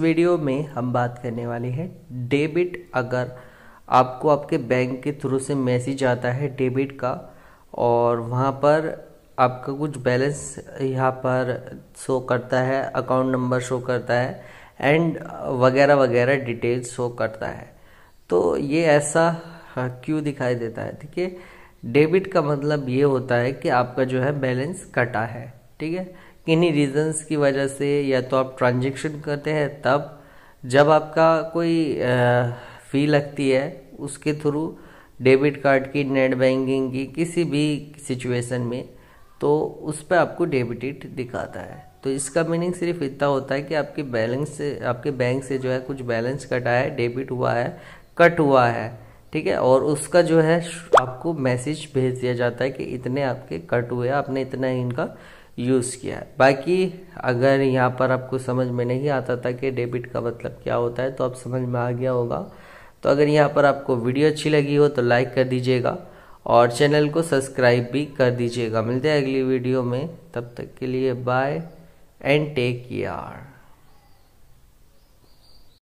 video में हम बात करने वाले हैं डेबिट अगर आपको आपके बैंक के थ्रू से मैसेज आता है डेबिट का और वहाँ पर आपका कुछ बैलेंस यहाँ पर शो करता है अकाउंट नंबर शो करता है एंड वगैरह वगैरह डिटेल शो करता है तो ये ऐसा हाँ, क्यों दिखाई देता है ठीक है डेबिट का मतलब ये होता है कि आपका जो है बैलेंस कटा है ठीक है किन्हीं रीजंस की वजह से या तो आप ट्रांजेक्शन करते हैं तब जब आपका कोई फ़ी लगती है उसके थ्रू डेबिट कार्ड की नेट बैंकिंग की किसी भी सिचुएशन में तो उस पर आपको डेबिटेड दिखाता है तो इसका मीनिंग सिर्फ इतना होता है कि आपके बैलेंस से आपके बैंक से जो है कुछ बैलेंस कटा है डेबिट हुआ है कट हुआ है ठीक है और उसका जो है आपको मैसेज भेज दिया जाता है कि इतने आपके कट हुए आपने इतना इनका यूज़ किया है बाकी अगर यहाँ पर आपको समझ में नहीं आता था कि डेबिट का मतलब क्या होता है तो आप समझ में आ गया होगा तो अगर यहाँ पर आपको वीडियो अच्छी लगी हो तो लाइक कर दीजिएगा और चैनल को सब्सक्राइब भी कर दीजिएगा मिलते हैं अगली वीडियो में तब तक के लिए बाय एंड टेक केयर